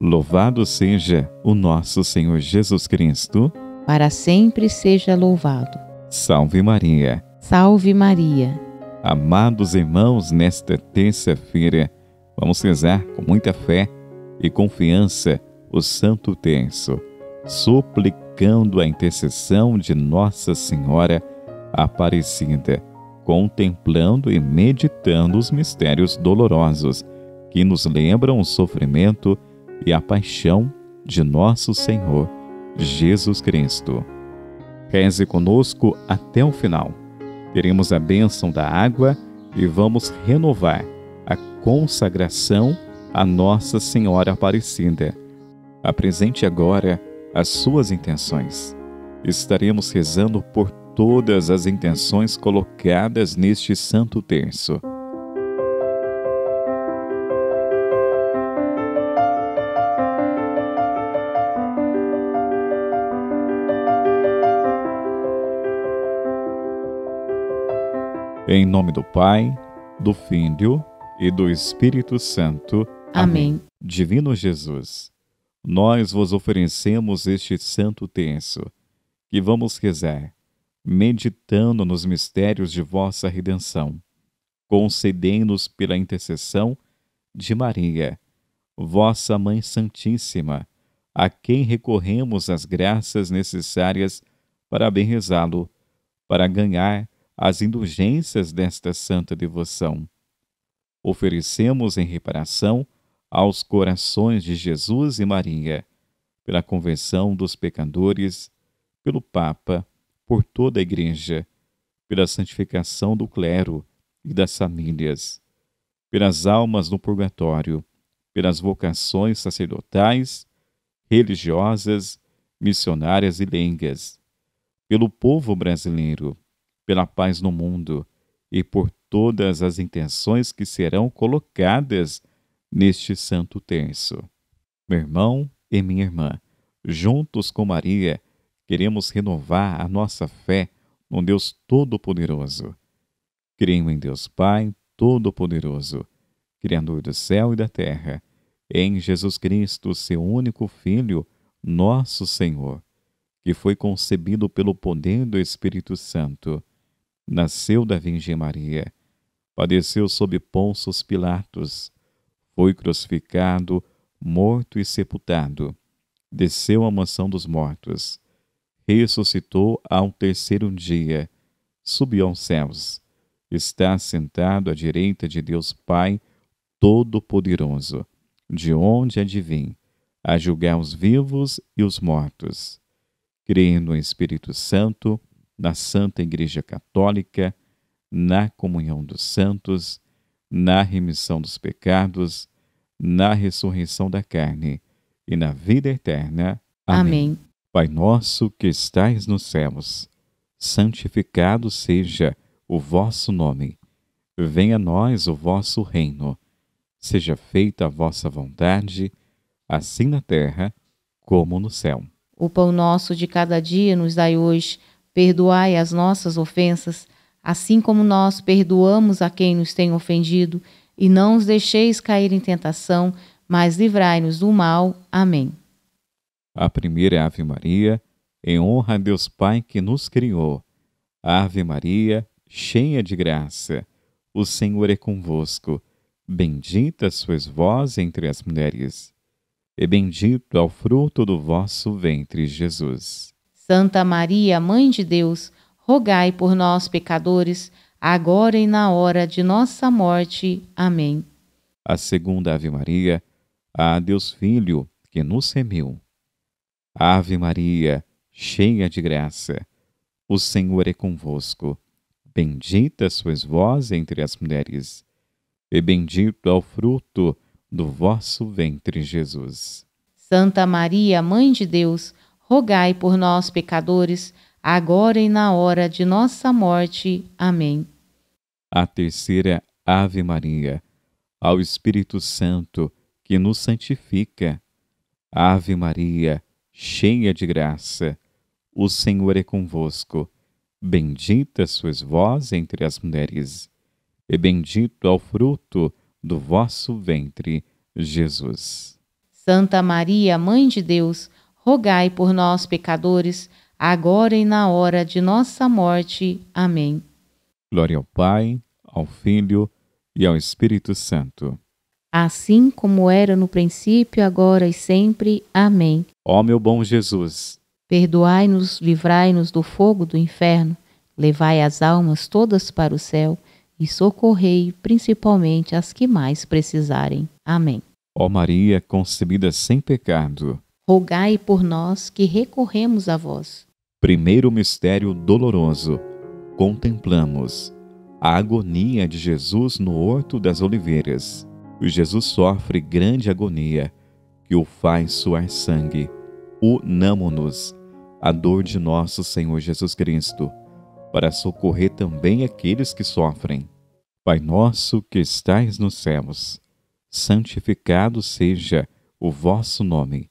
Louvado seja o nosso Senhor Jesus Cristo. Para sempre seja louvado. Salve Maria. Salve Maria. Amados irmãos, nesta terça-feira, vamos rezar com muita fé e confiança o Santo Terço, suplicando a intercessão de Nossa Senhora Aparecida, contemplando e meditando os mistérios dolorosos que nos lembram o sofrimento e a paixão de nosso Senhor Jesus Cristo. Reze conosco até o final. Teremos a bênção da água e vamos renovar a consagração a Nossa Senhora Aparecida. Apresente agora as suas intenções. Estaremos rezando por todas as intenções colocadas neste Santo Terço. Em nome do Pai, do Filho e do Espírito Santo. Amém. Divino Jesus, nós vos oferecemos este santo terço, que vamos rezar, meditando nos mistérios de vossa redenção. Concedei-nos pela intercessão de Maria, vossa Mãe Santíssima, a quem recorremos as graças necessárias para bem rezá-lo, para ganhar as indulgências desta santa devoção. Oferecemos em reparação aos corações de Jesus e Maria, pela conversão dos pecadores, pelo Papa, por toda a Igreja, pela santificação do clero e das famílias, pelas almas no purgatório, pelas vocações sacerdotais, religiosas, missionárias e lengas, pelo povo brasileiro pela paz no mundo e por todas as intenções que serão colocadas neste santo terço. Meu irmão e minha irmã, juntos com Maria, queremos renovar a nossa fé no Deus Todo-Poderoso. Creio em Deus Pai Todo-Poderoso, Criador do céu e da terra, em Jesus Cristo, seu único Filho, nosso Senhor, que foi concebido pelo poder do Espírito Santo nasceu da Virgem Maria, padeceu sob Ponços Pilatos, foi crucificado, morto e sepultado, desceu à mansão dos mortos, ressuscitou ao terceiro dia, subiu aos céus, está sentado à direita de Deus Pai Todo-Poderoso, de onde adivinha, de a julgar os vivos e os mortos. Creio no Espírito Santo, na Santa Igreja Católica, na comunhão dos santos, na remissão dos pecados, na ressurreição da carne e na vida eterna. Amém. Amém. Pai nosso que estais nos céus, santificado seja o vosso nome. Venha a nós o vosso reino. Seja feita a vossa vontade, assim na terra como no céu. O pão nosso de cada dia nos dai hoje Perdoai as nossas ofensas, assim como nós perdoamos a quem nos tem ofendido, e não os deixeis cair em tentação, mas livrai-nos do mal. Amém. A primeira é Ave Maria, em honra a Deus Pai que nos criou. Ave Maria, cheia de graça, o Senhor é convosco. Bendita sois vós entre as mulheres, e bendito é o fruto do vosso ventre, Jesus. Santa Maria, Mãe de Deus, rogai por nós, pecadores, agora e na hora de nossa morte. Amém. A segunda Ave Maria, a Deus Filho, que nos remiu. Ave Maria, cheia de graça, o Senhor é convosco. Bendita sois vós entre as mulheres, e bendito é o fruto do vosso ventre, Jesus. Santa Maria, Mãe de Deus, rogai por nós, pecadores, agora e na hora de nossa morte. Amém. A terceira Ave Maria, ao Espírito Santo, que nos santifica. Ave Maria, cheia de graça, o Senhor é convosco. Bendita sois vós entre as mulheres, e bendito é o fruto do vosso ventre, Jesus. Santa Maria, Mãe de Deus, rogai por nós, pecadores, agora e na hora de nossa morte. Amém. Glória ao Pai, ao Filho e ao Espírito Santo. Assim como era no princípio, agora e sempre. Amém. Ó meu bom Jesus, perdoai-nos, livrai-nos do fogo do inferno, levai as almas todas para o céu e socorrei principalmente as que mais precisarem. Amém. Ó Maria, concebida sem pecado rogai por nós que recorremos a vós. Primeiro mistério doloroso. Contemplamos a agonia de Jesus no Horto das Oliveiras. Jesus sofre grande agonia, que o faz suar sangue. Unamo-nos à dor de nosso Senhor Jesus Cristo, para socorrer também aqueles que sofrem. Pai nosso que estais nos céus, santificado seja o vosso nome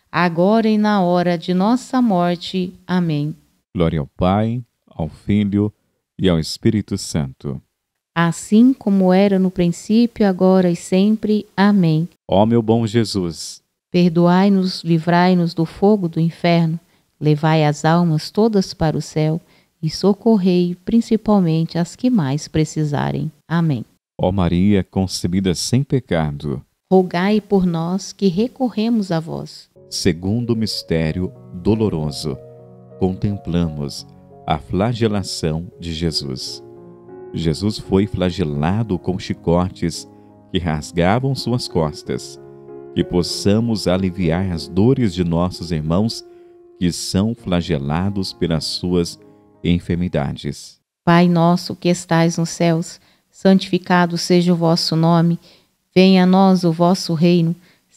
agora e na hora de nossa morte. Amém. Glória ao Pai, ao Filho e ao Espírito Santo. Assim como era no princípio, agora e sempre. Amém. Ó meu bom Jesus, perdoai-nos, livrai-nos do fogo do inferno, levai as almas todas para o céu e socorrei principalmente as que mais precisarem. Amém. Ó Maria, concebida sem pecado, rogai por nós que recorremos a vós segundo mistério doloroso, contemplamos a flagelação de Jesus. Jesus foi flagelado com chicotes que rasgavam suas costas, que possamos aliviar as dores de nossos irmãos que são flagelados pelas suas enfermidades. Pai nosso que estais nos céus, santificado seja o vosso nome, venha a nós o vosso reino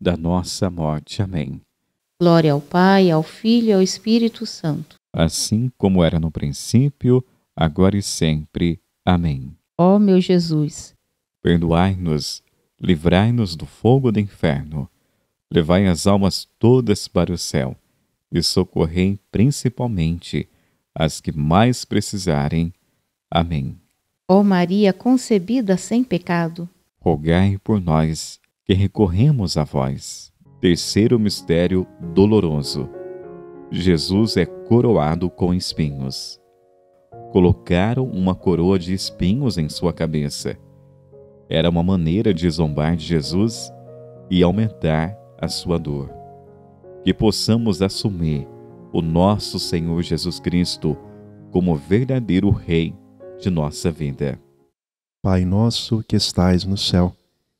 da nossa morte. Amém. Glória ao Pai, ao Filho e ao Espírito Santo. Assim como era no princípio, agora e sempre. Amém. Ó meu Jesus, perdoai-nos, livrai-nos do fogo do inferno, levai as almas todas para o céu e socorrei principalmente as que mais precisarem. Amém. Ó Maria concebida sem pecado, rogai por nós que recorremos a vós. Terceiro mistério doloroso. Jesus é coroado com espinhos. Colocaram uma coroa de espinhos em sua cabeça. Era uma maneira de zombar de Jesus e aumentar a sua dor. Que possamos assumir o nosso Senhor Jesus Cristo como verdadeiro Rei de nossa vida. Pai nosso que estais no céu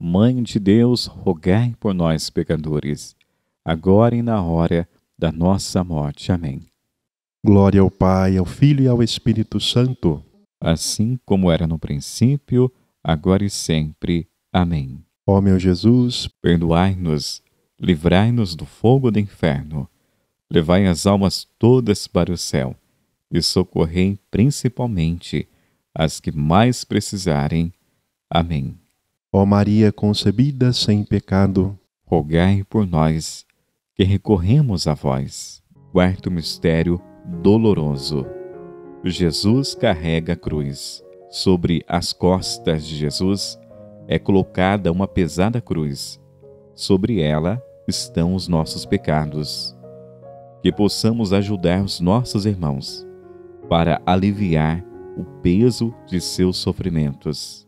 Mãe de Deus, rogai por nós, pecadores, agora e na hora da nossa morte. Amém. Glória ao Pai, ao Filho e ao Espírito Santo, assim como era no princípio, agora e sempre. Amém. Ó meu Jesus, perdoai-nos, livrai-nos do fogo do inferno, levai as almas todas para o céu e socorrei principalmente as que mais precisarem. Amém. Ó Maria concebida sem pecado, rogai por nós que recorremos a vós. Quarto mistério doloroso. Jesus carrega a cruz. Sobre as costas de Jesus é colocada uma pesada cruz. Sobre ela estão os nossos pecados. Que possamos ajudar os nossos irmãos para aliviar o peso de seus sofrimentos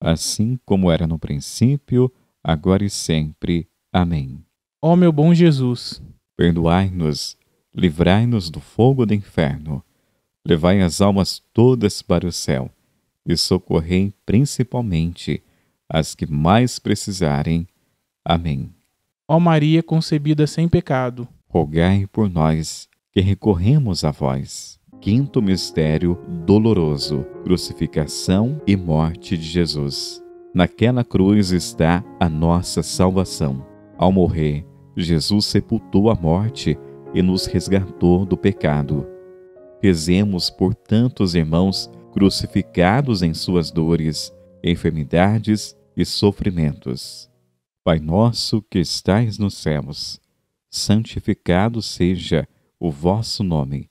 assim como era no princípio, agora e sempre. Amém. Ó meu bom Jesus, perdoai-nos, livrai-nos do fogo do inferno, levai as almas todas para o céu e socorrei principalmente as que mais precisarem. Amém. Ó Maria concebida sem pecado, rogai por nós que recorremos a vós quinto mistério doloroso, crucificação e morte de Jesus. Naquela cruz está a nossa salvação. Ao morrer, Jesus sepultou a morte e nos resgatou do pecado. Rezemos por tantos irmãos crucificados em suas dores, enfermidades e sofrimentos. Pai nosso que estais nos céus, santificado seja o vosso nome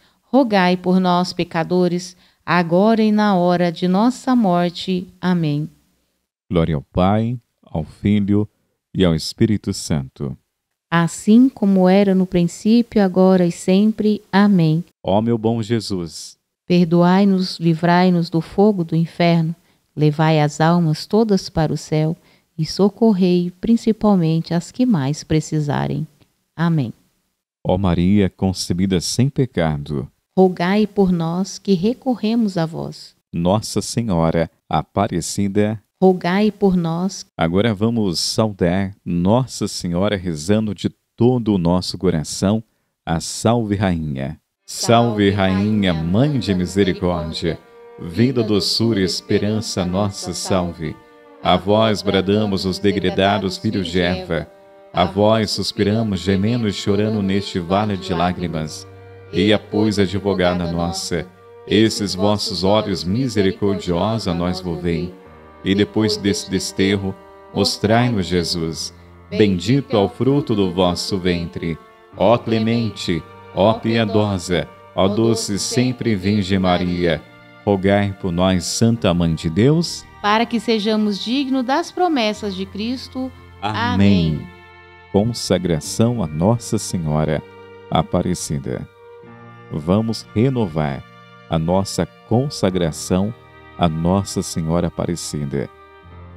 rogai por nós, pecadores, agora e na hora de nossa morte. Amém. Glória ao Pai, ao Filho e ao Espírito Santo. Assim como era no princípio, agora e sempre. Amém. Ó meu bom Jesus, perdoai-nos, livrai-nos do fogo do inferno, levai as almas todas para o céu e socorrei principalmente as que mais precisarem. Amém. Ó Maria, concebida sem pecado, rogai por nós que recorremos a vós. Nossa Senhora Aparecida, rogai por nós. Agora vamos saudar Nossa Senhora rezando de todo o nosso coração a Salve Rainha. Salve Rainha, Mãe de Misericórdia, Vinda doçura e esperança nossa, salve. A vós bradamos os degredados filhos de Eva, a vós suspiramos, gemendo e chorando neste vale de lágrimas. Eia, pois, advogada nossa, esses vossos olhos misericordiosos a nós volvei. E depois desse desterro, mostrai-nos Jesus, bendito é o fruto do vosso ventre. Ó clemente, ó piedosa, ó doce sempre Virgem Maria, rogai por nós, Santa Mãe de Deus, para que sejamos dignos das promessas de Cristo. Amém. Amém. Consagração a Nossa Senhora Aparecida vamos renovar a nossa consagração a Nossa Senhora Aparecida.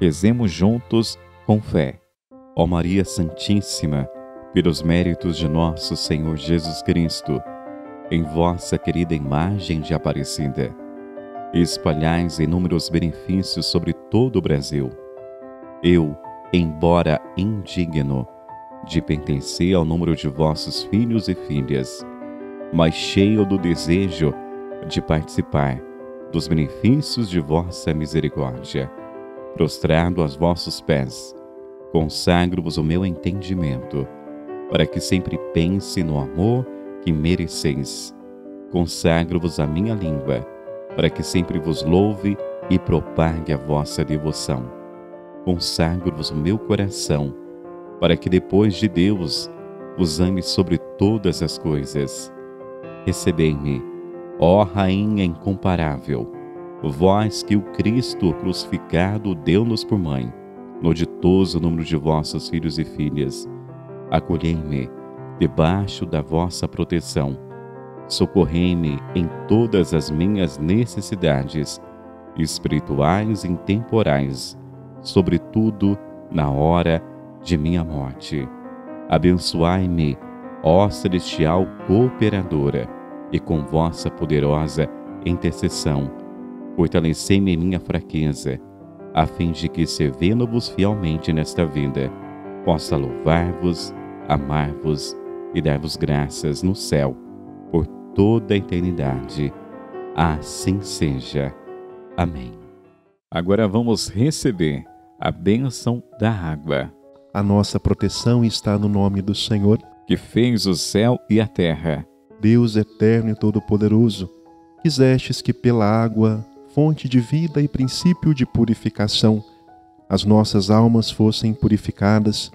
Rezemos juntos com fé. Ó Maria Santíssima, pelos méritos de nosso Senhor Jesus Cristo, em vossa querida imagem de Aparecida, espalhais inúmeros benefícios sobre todo o Brasil. Eu, embora indigno de pertencer ao número de vossos filhos e filhas, mas cheio do desejo de participar dos benefícios de vossa misericórdia. Prostrado aos vossos pés, consagro-vos o meu entendimento, para que sempre pense no amor que mereceis. Consagro-vos a minha língua, para que sempre vos louve e propague a vossa devoção. Consagro-vos o meu coração, para que depois de Deus vos ame sobre todas as coisas recebei-me. Ó Rainha incomparável, vós que o Cristo crucificado deu-nos por mãe, no ditoso número de vossos filhos e filhas, acolhei-me debaixo da vossa proteção. Socorrei-me em todas as minhas necessidades, espirituais e temporais, sobretudo na hora de minha morte. Abençoai-me, ó celestial cooperadora e com vossa poderosa intercessão, fortalecei-me em minha fraqueza, a fim de que, servindo-vos fielmente nesta vida, possa louvar-vos, amar-vos e dar-vos graças no céu por toda a eternidade. Assim seja. Amém. Agora vamos receber a bênção da água. A nossa proteção está no nome do Senhor, que fez o céu e a terra Deus eterno e todo-poderoso, quisestes que pela água, fonte de vida e princípio de purificação, as nossas almas fossem purificadas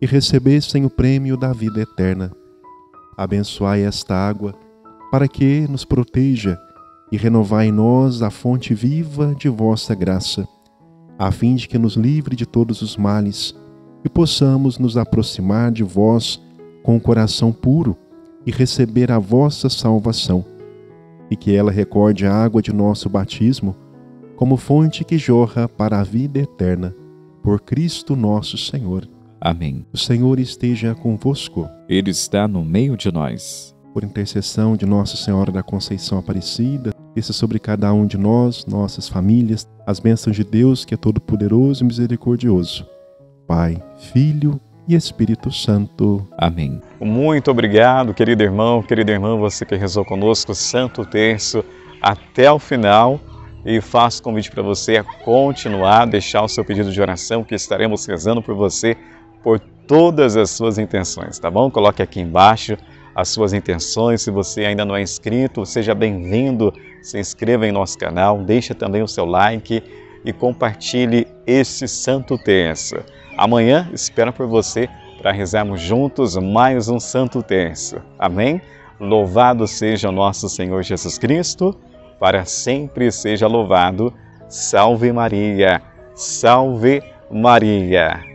e recebessem o prêmio da vida eterna. Abençoai esta água, para que nos proteja e renovai em nós a fonte viva de vossa graça, a fim de que nos livre de todos os males e possamos nos aproximar de vós com o coração puro e receber a vossa salvação, e que ela recorde a água de nosso batismo como fonte que jorra para a vida eterna, por Cristo nosso Senhor. Amém. O Senhor esteja convosco. Ele está no meio de nós. Por intercessão de Nossa Senhora da Conceição Aparecida, desça sobre cada um de nós, nossas famílias, as bênçãos de Deus, que é todo-poderoso e misericordioso. Pai, Filho e Espírito Santo. Amém. Muito obrigado, querido irmão, querida irmã, você que rezou conosco, Santo Terço, até o final. E faço convite para você a continuar, deixar o seu pedido de oração, que estaremos rezando por você, por todas as suas intenções, tá bom? Coloque aqui embaixo as suas intenções. Se você ainda não é inscrito, seja bem-vindo, se inscreva em nosso canal, deixa também o seu like e compartilhe esse Santo Terço. Amanhã espero por você para rezarmos juntos mais um Santo Terço. Amém? Louvado seja o nosso Senhor Jesus Cristo, para sempre seja louvado. Salve Maria, salve Maria.